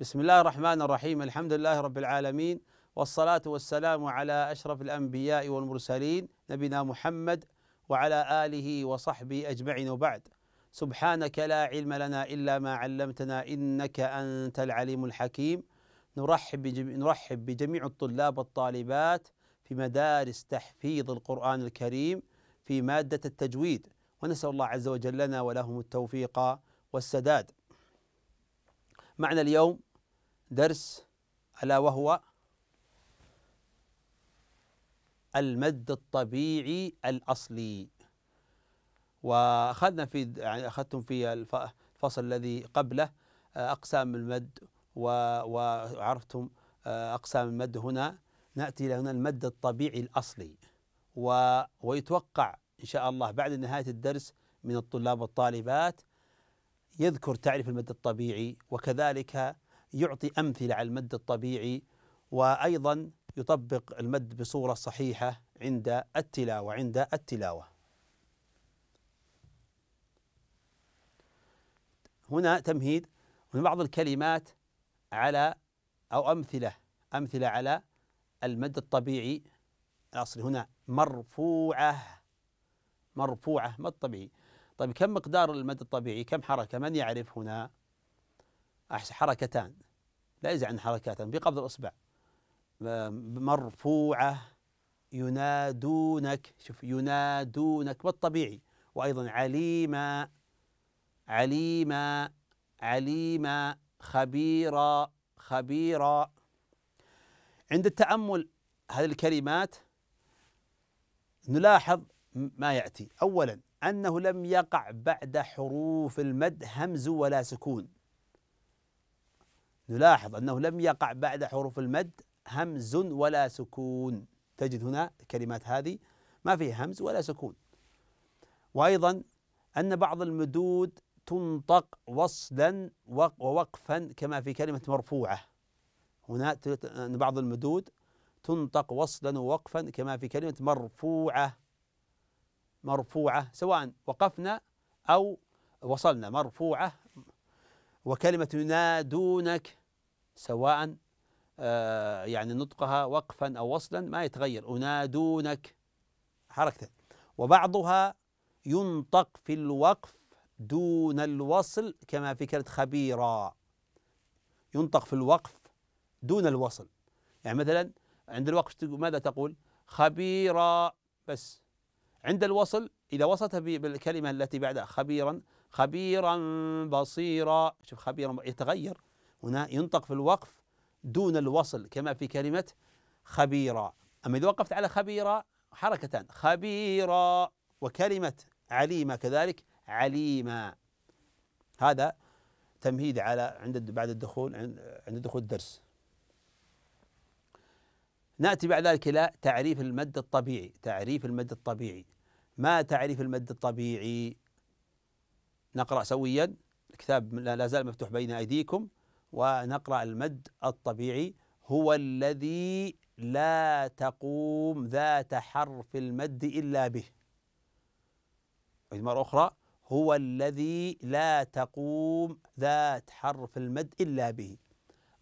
بسم الله الرحمن الرحيم الحمد لله رب العالمين والصلاة والسلام على أشرف الأنبياء والمرسلين نبينا محمد وعلى آله وصحبه أجمعين وبعد سبحانك لا علم لنا إلا ما علمتنا إنك أنت العليم الحكيم نرحب نرحب بجميع الطلاب والطالبات في مدارس تحفيظ القرآن الكريم في مادة التجويد ونسأل الله عز وجل لنا ولهم التوفيق والسداد معنا اليوم درس ألا وهو المد الطبيعي الأصلي وأخذنا في يعني أخذتم في الفصل الذي قبله آه، أقسام المد وعرفتم آه، أقسام المد هنا نأتي إلى هنا المد الطبيعي الأصلي و ويتوقع إن شاء الله بعد نهاية الدرس من الطلاب والطالبات يذكر تعريف المد الطبيعي وكذلك يعطي أمثلة على المد الطبيعي وأيضا يطبق المد بصورة صحيحة عند التلاوة عند التلاوة هنا تمهيد من بعض الكلمات على أو أمثلة أمثلة على المد الطبيعي الأصلي هنا مرفوعة مرفوعة مد طبيعي طيب كم مقدار المد الطبيعي كم حركة من يعرف هنا حركتان لا يزعل عن حركاتا بقبض الإصبع مرفوعة ينادونك شوف ينادونك والطبيعي وأيضا عليما عليما عليما خبيرا خبيرا عند التأمل هذه الكلمات نلاحظ ما يأتي أولا أنه لم يقع بعد حروف المد همز ولا سكون نلاحظ أنه لم يقع بعد حروف المد همز ولا سكون تجد هنا الكلمات هذه ما فيها همز ولا سكون وأيضا أن بعض المدود تنطق وصلا ووقفا كما في كلمة مرفوعة هنا أن بعض المدود تنطق وصلا ووقفا كما في كلمة مرفوعة مرفوعة سواء وقفنا أو وصلنا مرفوعة وكلمة ينادونك سواء آه، يعني نطقها وقفا أو وصلا ما يتغير ينادونك حركة وبعضها ينطق في الوقف دون الوصل كما في كلمة خبيرا ينطق في الوقف دون الوصل يعني مثلا عند الوقف ماذا تقول خبيرا بس عند الوصل إذا وصلت بالكلمة التي بعدها خبيرا خبيرا بصيرا شوف خبيرا يتغير هنا ينطق في الوقف دون الوصل كما في كلمة خبيرا أما إذا وقفت على خبيرا حركتان خبيرا وكلمة عليما كذلك عليما هذا تمهيد على عند بعد الدخول عند دخول الدرس ناتي بعد ذلك الى تعريف المد الطبيعي تعريف المد الطبيعي ما تعريف المد الطبيعي نقرأ سويا الكتاب لا زال مفتوح بين أيديكم ونقرأ المد الطبيعي هو الذي لا تقوم ذات حرف المد إلا به مرة أخرى هو الذي لا تقوم ذات حرف المد إلا به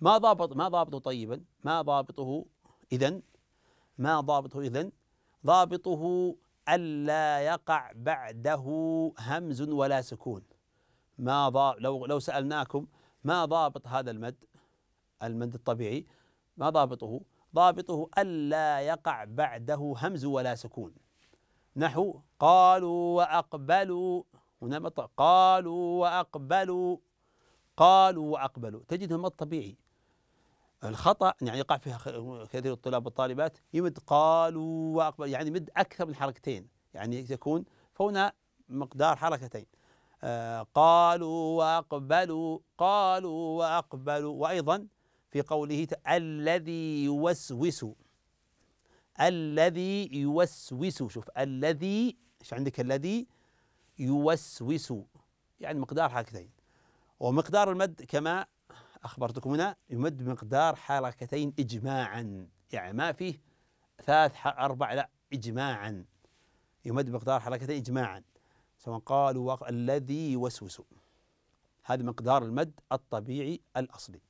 ما ضابط ما ضابطه طيبا ما ضابطه إذن ما ضابطه إذن ضابطه ألا يقع بعده همز ولا سكون ما ضاب لو لو سألناكم ما ضابط هذا المد المد الطبيعي ما ضابطه ضابطه ألا يقع بعده همز ولا سكون نحو قالوا وأقبلوا هنا قالوا وأقبلوا قالوا وأقبلوا تجده مد طبيعي الخطا يعني يقع فيها كثير الطلاب والطالبات يمد قالوا واقبل يعني يمد اكثر من حركتين يعني تكون فهنا مقدار حركتين آه، قالوا واقبلوا قالوا واقبلوا وايضا في قوله الذي يوسوس الذي يوسوس شوف الذي ايش عندك الذي يوسوس يعني مقدار حركتين ومقدار المد كما أخبرتكم هنا يمد مقدار حركتين إجماعا يعني ما فيه ثلاث أربع لا إجماعا يمد مقدار حركتين إجماعا سواء قالوا الذي يوسوس هذا مقدار المد الطبيعي الأصلي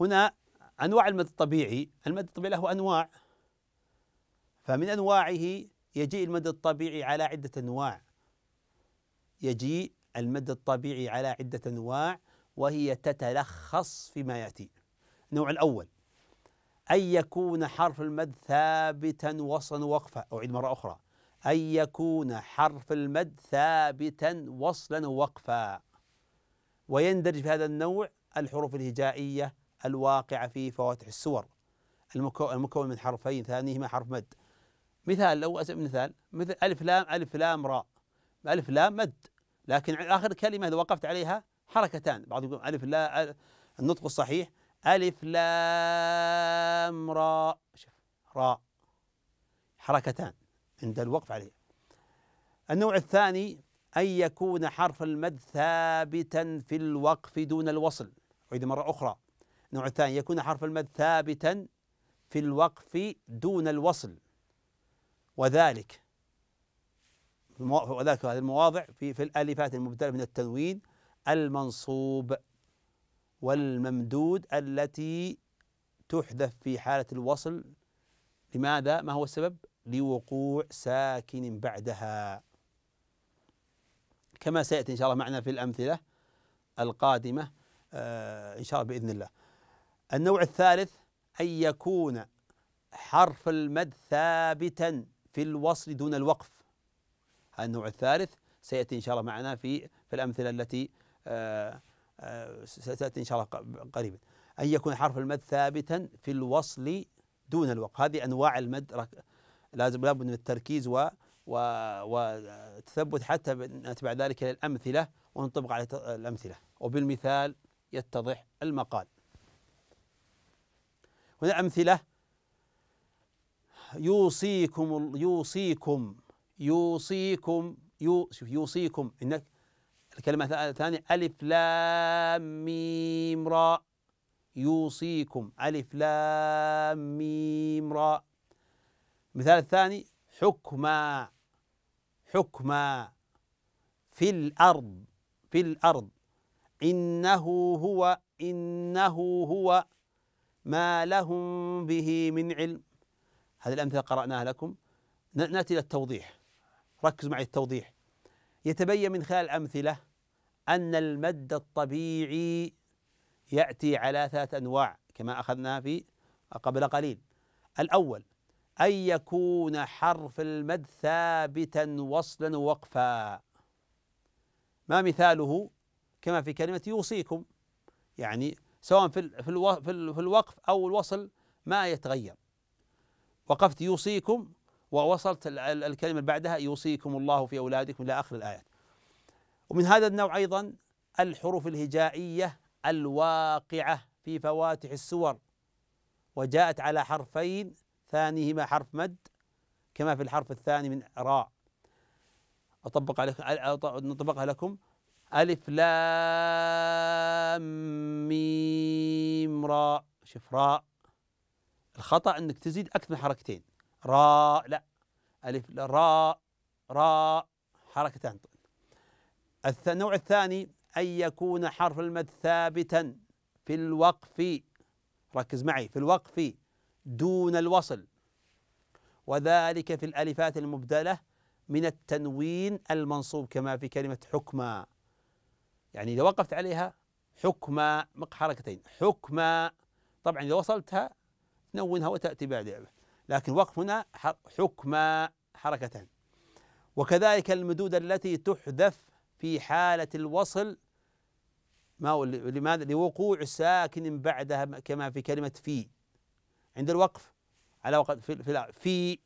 هنا أنواع المد الطبيعي المد الطبيعي له أنواع فمن أنواعه يجيء المد الطبيعي على عدة أنواع يجيء المد الطبيعي على عدة أنواع وهي تتلخص فيما يأتي النوع الأول أن يكون حرف المد ثابتا وصلا وقفا أعيد مرة أخرى أن يكون حرف المد ثابتا وصلا وقفا ويندرج في هذا النوع الحروف الهجائية الواقعة في فواتح السور المكون من حرفين ثانيهما حرف مد مثال لو أسأل مثال مثل ألف لام ألف لام راء ألف لا مد لكن آخر كلمة إذا وقفت عليها حركتان بعض يقول ألف لا النطق الصحيح ألف لام راء شوف حركتان عند الوقف عليه النوع الثاني أن يكون حرف المد ثابتا في الوقف دون الوصل أعيد مرة أخرى النوع الثاني يكون حرف المد ثابتا في الوقف دون الوصل وذلك وذلك هذه المواضع في في الالفات المبتدأ من التنوين المنصوب والممدود التي تحذف في حالة الوصل لماذا؟ ما هو السبب؟ لوقوع ساكن بعدها كما سيأتي إن شاء الله معنا في الأمثلة القادمة آه، إن شاء الله بإذن الله النوع الثالث أن يكون حرف المد ثابتا في الوصل دون الوقف النوع الثالث سيأتي إن شاء الله معنا في في الأمثلة التي آه، آه، ستأتي إن شاء الله قريبا أن يكون حرف المد ثابتا في الوصل دون الوقف هذه أنواع المد لازم لابد من التركيز و وتثبت حتى نتبع ذلك إلى الأمثلة ونطبق على الأمثلة وبالمثال يتضح المقال هنا أمثلة يوصيكم يوصيكم يوصيكم يو شوف يوصيكم انك الكلمة الثانية ألف لام ميم راء يوصيكم ألف لام ميم راء المثال الثاني حكما حكما في الأرض في الأرض إنه هو إنه هو ما لهم به من علم هذه الأمثلة قرأناها لكم نأتي إلى التوضيح ركز معي التوضيح يتبين من خلال الأمثلة أن المد الطبيعي يأتي على ثلاث أنواع كما أخذناها في قبل قليل الأول أن يكون حرف المد ثابتا وصلا ووقفا ما مثاله كما في كلمة يوصيكم يعني سواء في في في الوقف أو الوصل ما يتغير وقفت يوصيكم ووصلت الكلمة بعدها يوصيكم الله في أولادكم إلى آخر الآيات ومن هذا النوع أيضا الحروف الهجائية الواقعة في فواتح السور وجاءت على حرفين ثانيهما حرف مد كما في الحرف الثاني من راء أطبق عليكم نطبقها لكم ألف لام ميم راء شف راء الخطأ أنك تزيد أكثر من حركتين راء لا ألف راء راء حركتان النوع الثاني أن يكون حرف المد ثابتا في الوقف ركز معي في الوقف دون الوصل وذلك في الألفات المبدلة من التنوين المنصوب كما في كلمة حكما يعني إذا وقفت عليها حكما حركتين حكما طبعا إذا وصلتها تنونها وتأتي بعدها لكن وقف هنا حكم حركة وكذلك المدود التي تحذف في حالة الوصل ما لماذا لوقوع ساكن بعدها كما في كلمة في عند الوقف على وقت في, في, في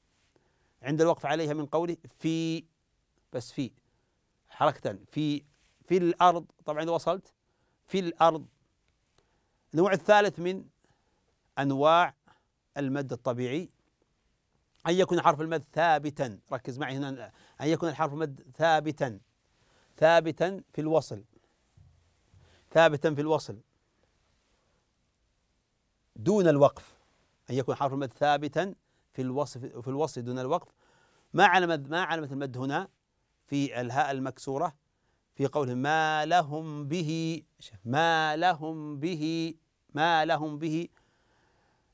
عند الوقف عليها من قوله في بس في حركة في في الأرض طبعا إذا وصلت في الأرض النوع الثالث من أنواع المد الطبيعي أن يكون حرف المد ثابتا ركز معي هنا أن يكون الحرف المد ثابتا ثابتا في الوصل ثابتا في الوصل دون الوقف أن يكون حرف المد ثابتا في الوصف في الوصل دون الوقف ما علامة ما علامة المد هنا في الهاء المكسورة في قولهم ما لهم به ما لهم به ما لهم به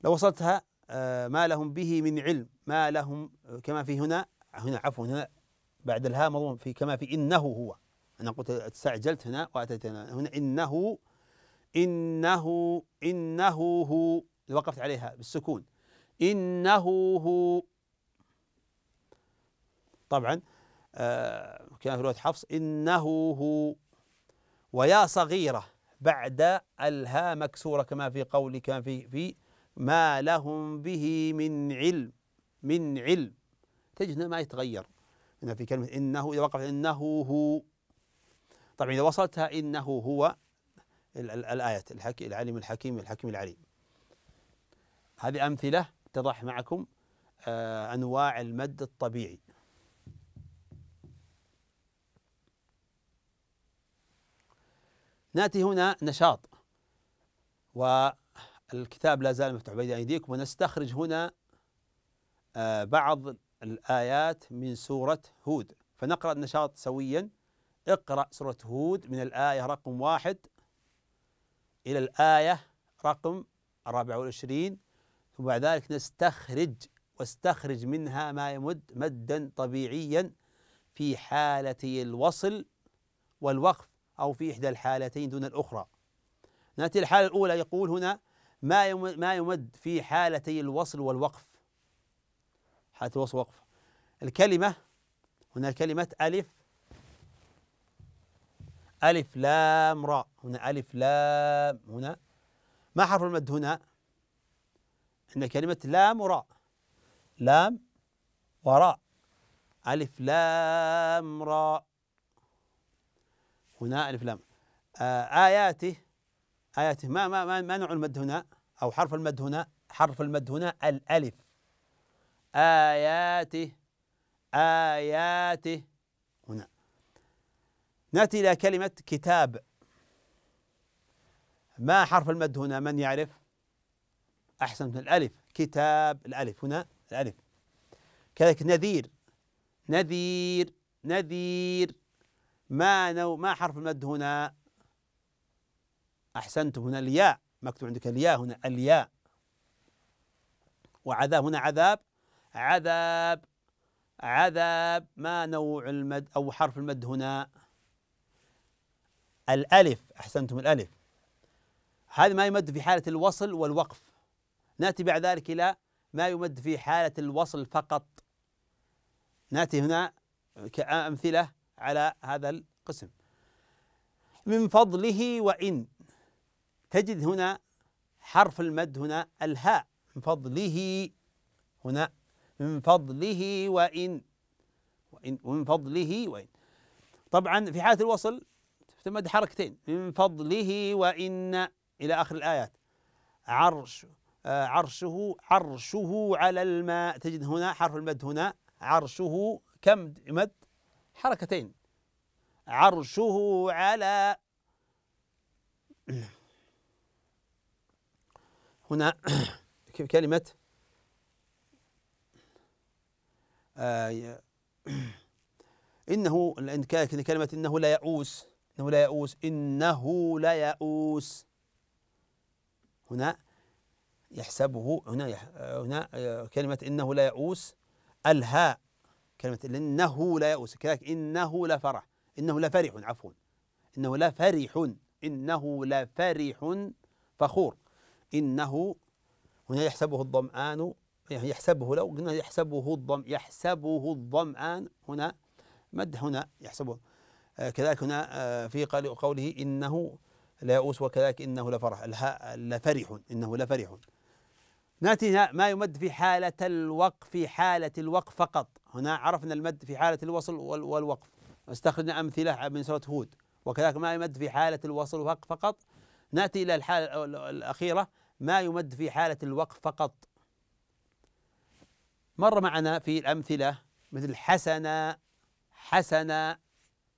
لو وصلتها آه، ما لهم به من علم ما لهم آه، كما في هنا هنا عفوا هنا بعد الها مضمون في كما في إنه هو أنا قلت استعجلت هنا وأتيت هنا, هنا إنه إنه إنه هو وقفت عليها بالسكون إنه هو طبعا آه، كان في رواية حفص إنه هو ويا صغيرة بعد الها مكسورة كما في قولي كما في في ما لهم به من علم من علم تجد ما يتغير هنا في كلمة إنه إذا وقفت إنه هو طبعا إذا وصلتها إنه هو الآية الحكي العليم الحكيم الحكيم العليم هذه أمثلة اتضح معكم آه، أنواع المد الطبيعي ناتي هنا نشاط و الكتاب لا زال مفتوح بين أيديكم ونستخرج هنا آه، بعض الآيات من سورة هود فنقرأ النشاط سويا اقرأ سورة هود من الآية رقم واحد إلى الآية رقم 24 ثم بعد ذلك نستخرج واستخرج منها ما يمد مدا طبيعيا في حالتي الوصل والوقف أو في إحدى الحالتين دون الأخرى نأتي الحالة الأولى يقول هنا ما ما يمد في حالتي الوصل والوقف حالة الوصل والوقف الكلمة هنا كلمة ألف ألف لام راء هنا ألف لام هنا ما حرف المد هنا؟ عندنا كلمة لام وراء لام وراء ألف لام راء هنا ألف لام آه، آياته آياته ما ما ما, نوع المد هنا أو حرف المد هنا حرف المد هنا الألف آياته آياته هنا نأتي إلى كلمة كتاب ما حرف المد هنا من يعرف أحسن من الألف كتاب الألف هنا الألف كذلك نذير نذير نذير ما نو ما حرف المد هنا أحسنتم هنا الياء مكتوب عندك الياء هنا الياء وعذاب هنا عذاب عذاب عذاب ما نوع المد أو حرف المد هنا الألف أحسنتم الألف هذا ما يمد في حالة الوصل والوقف نأتي بعد ذلك إلى ما يمد في حالة الوصل فقط نأتي هنا كأمثلة على هذا القسم من فضله وإن تجد هنا حرف المد هنا الهاء من فضله هنا من فضله وإن وإن ومن فضله وإن طبعا في حالة الوصل تمد حركتين من فضله وإن إلى آخر الآيات عرش آه، عرشه عرشه على الماء تجد هنا حرف المد هنا عرشه كم مد حركتين عرشه على هنا كلمة آه، إنه كلمة إنه لا يئوس إنه لا يئوس إنه لا يئوس هنا يحسبه هنا آه، هنا آه، كلمة إنه لا يئوس الهاء كلمة إنه لا يئوس كذلك إنه لا فرح إنه لا فرح عفوا إنه لا فرح إنه لا فرح فخور إنه هنا يحسبه الظمآن يحسبه لو قلنا يحسبه الضم يحسبه الظمآن هنا مد هنا يحسبه آه، كذلك هنا آه، في قوله إنه لا يؤوس وكذلك إنه لفرح الهاء لفرح إنه لفرح ناتي ما يمد في حالة الوقف في حالة الوقف فقط هنا عرفنا المد في حالة الوصل والوقف استخرجنا أمثلة من سورة هود وكذلك ما يمد في حالة الوصل والوقف فقط ناتي إلى الحالة الأخيرة ما يمد في حالة الوقف فقط مر معنا في الأمثلة مثل حسنا حسنا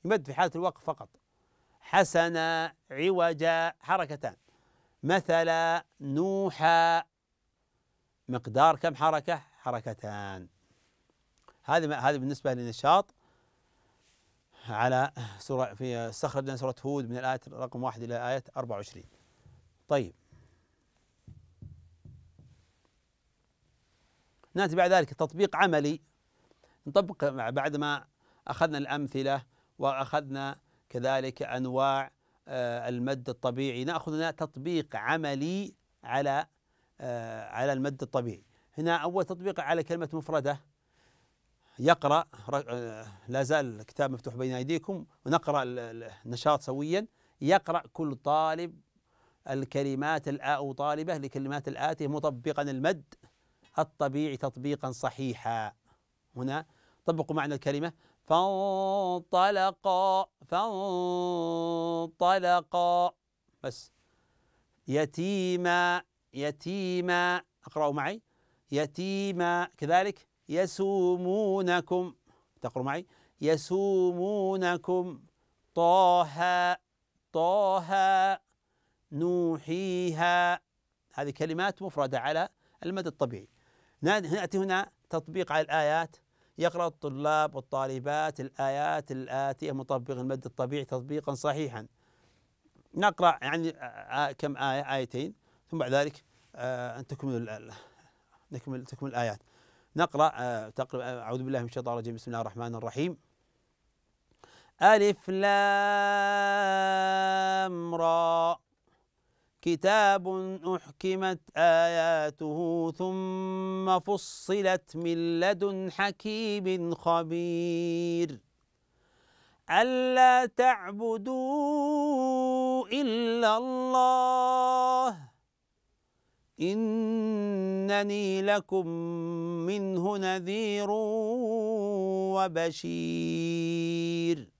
يمد في حالة الوقف فقط حسنا عوجا حركتان مثلا نوحا مقدار كم حركة؟ حركتان هذه هذه بالنسبة للنشاط على سورة في استخرجنا سورة هود من الآية رقم واحد إلى آية 24 طيب ناتي بعد ذلك تطبيق عملي نطبق بعد ما اخذنا الامثله واخذنا كذلك انواع آه، المد الطبيعي ناخذ تطبيق عملي على آه، على المد الطبيعي هنا اول تطبيق على كلمه مفرده يقرا آه، لا زال الكتاب مفتوح بين ايديكم ونقرا النشاط سويا يقرا كل طالب الكلمات الآء أو طالبة لكلمات الآتية مطبقا المد الطبيعي تطبيقا صحيحا هنا طبقوا معنى الكلمة فانطلقا فانطلقا بس يتيما يتيما اقرأوا معي يتيما كذلك يسومونكم تقرأوا معي يسومونكم طه طه نوحيها هذه كلمات مفردة على المدى الطبيعي نأتي هنا تطبيق على الآيات يقرأ الطلاب والطالبات الآيات الآتية مطبق المد الطبيعي تطبيقا صحيحا نقرأ يعني كم آية آيتين ثم بعد ذلك أن تكمل نكمل تكمل الآيات نقرأ تقريبا أعوذ بالله من الشيطان الرجيم بسم الله الرحمن الرحيم ألف لام را كتاب أحكمت آياته ثم فصلت من لدن حكيم خبير ألا تعبدوا إلا الله إنني لكم منه نذير وبشير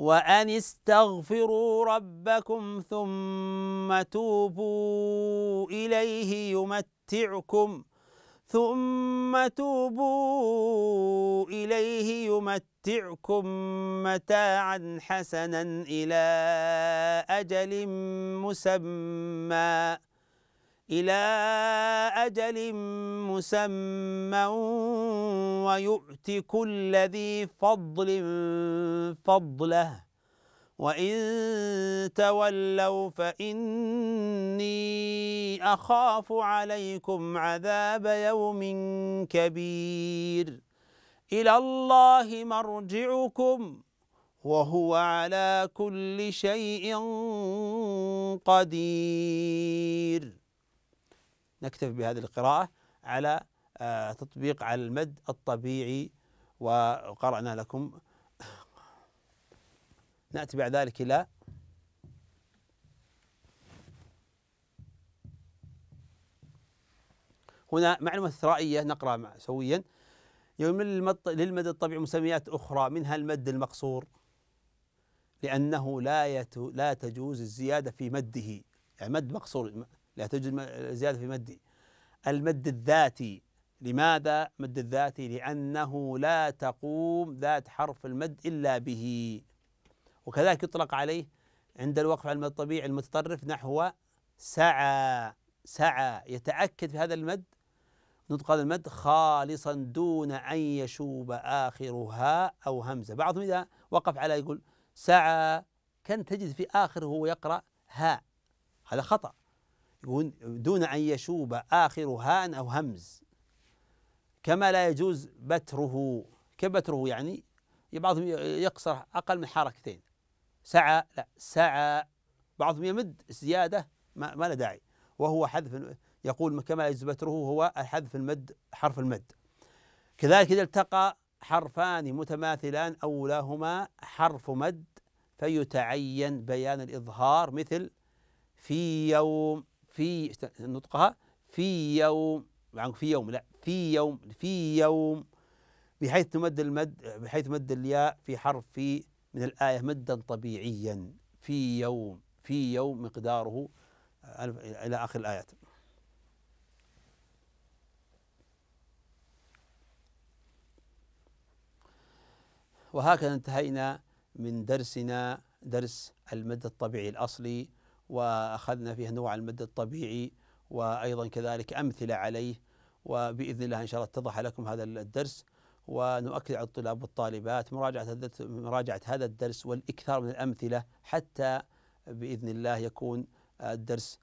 وأن استغفروا ربكم ثم توبوا إليه يمتعكم ثم توبوا إليه يمتعكم متاعا حسنا إلى أجل مسمى إلى أجل مسمى ويؤت كل ذي فضل فضله وإن تولوا فإني أخاف عليكم عذاب يوم كبير إلى الله مرجعكم وهو على كل شيء قدير نكتفي بهذه القراءة على آه، تطبيق على المد الطبيعي وقرأنا لكم نأتي بعد ذلك إلى هنا معلومة ثرائية نقرأ سويا يوم للمد الطبيعي مسميات أخرى منها المد المقصور لأنه لا لا تجوز الزيادة في مده يعني مد مقصور لا توجد زيادة في مده المد الذاتي لماذا مد الذاتي لأنه لا تقوم ذات حرف المد إلا به وكذلك يطلق عليه عند الوقف على المد الطبيعي المتطرف نحو سعى سعى يتأكد في هذا المد نطق هذا المد خالصا دون أن يشوب آخرها أو همزة بعضهم إذا وقف على يقول سعى كان تجد في آخره وهو يقرأ هاء هذا خطأ يقول دون أن يشوب آخر هان أو همز كما لا يجوز بتره كبتره يعني بعضهم يقصر أقل من حركتين سعى لا سعى بعضهم يمد زيادة ما, ما له داعي وهو حذف يقول كما لا يجوز بتره هو حذف المد حرف المد كذلك إذا التقى حرفان متماثلان أولاهما حرف مد فيتعين بيان الإظهار مثل في يوم في نطقها في يوم يعني في يوم لا في يوم في يوم بحيث تمد المد بحيث مد الياء في حرف في من الآية مدا طبيعيا في يوم في يوم مقداره آه، إلى آخر الآيات وهكذا انتهينا من درسنا درس المد الطبيعي الأصلي واخذنا فيه انواع المد الطبيعي وايضا كذلك امثله عليه وباذن الله ان شاء الله اتضح لكم هذا الدرس ونؤكد على الطلاب والطالبات مراجعه مراجعه هذا الدرس والاكثار من الامثله حتى باذن الله يكون الدرس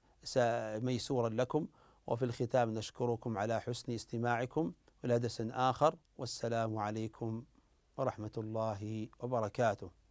ميسورا لكم وفي الختام نشكركم على حسن استماعكم إلى درس آخر والسلام عليكم ورحمة الله وبركاته